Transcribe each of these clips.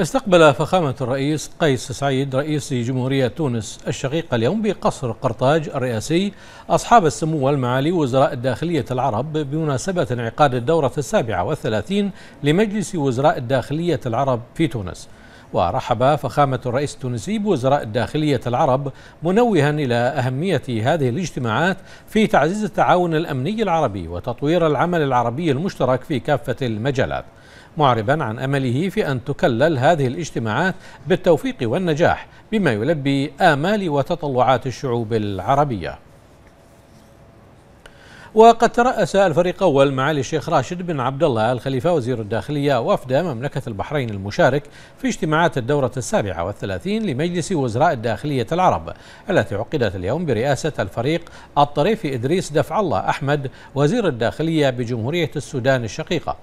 استقبل فخامة الرئيس قيس سعيد رئيس جمهورية تونس الشقيقة اليوم بقصر قرطاج الرئاسي أصحاب السمو والمعالي وزراء الداخلية العرب بمناسبة انعقاد الدورة السابعة والثلاثين لمجلس وزراء الداخلية العرب في تونس ورحب فخامة الرئيس التونسي بوزراء الداخلية العرب منوها إلى أهمية هذه الاجتماعات في تعزيز التعاون الأمني العربي وتطوير العمل العربي المشترك في كافة المجالات معربا عن أمله في أن تكلل هذه الاجتماعات بالتوفيق والنجاح بما يلبي آمال وتطلعات الشعوب العربية وقد ترأس الفريق أول معالي الشيخ راشد بن عبد الله الخليفة وزير الداخلية وفد مملكة البحرين المشارك في اجتماعات الدورة السابعة والثلاثين لمجلس وزراء الداخلية العرب التي عقدت اليوم برئاسة الفريق الطريف إدريس دفع الله أحمد وزير الداخلية بجمهورية السودان الشقيقة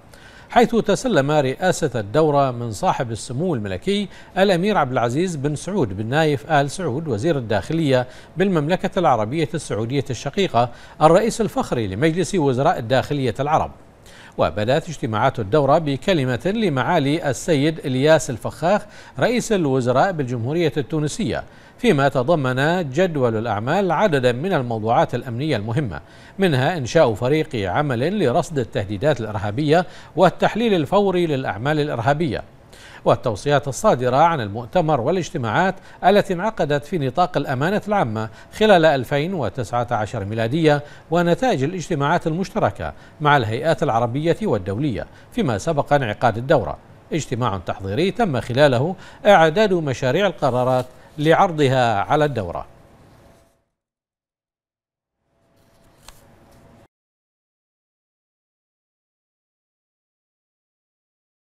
حيث تسلم رئاسة الدورة من صاحب السمو الملكي الأمير عبد العزيز بن سعود بن نايف آل سعود وزير الداخلية بالمملكة العربية السعودية الشقيقة الرئيس الفخري لمجلس وزراء الداخلية العرب وبدأت اجتماعات الدورة بكلمة لمعالي السيد الياس الفخاخ رئيس الوزراء بالجمهورية التونسية فيما تضمن جدول الأعمال عددا من الموضوعات الأمنية المهمة منها إنشاء فريق عمل لرصد التهديدات الإرهابية والتحليل الفوري للأعمال الإرهابية والتوصيات الصادرة عن المؤتمر والاجتماعات التي انعقدت في نطاق الأمانة العامة خلال 2019 ميلادية ونتائج الاجتماعات المشتركة مع الهيئات العربية والدولية فيما سبق انعقاد الدورة اجتماع تحضيري تم خلاله إعداد مشاريع القرارات لعرضها على الدوره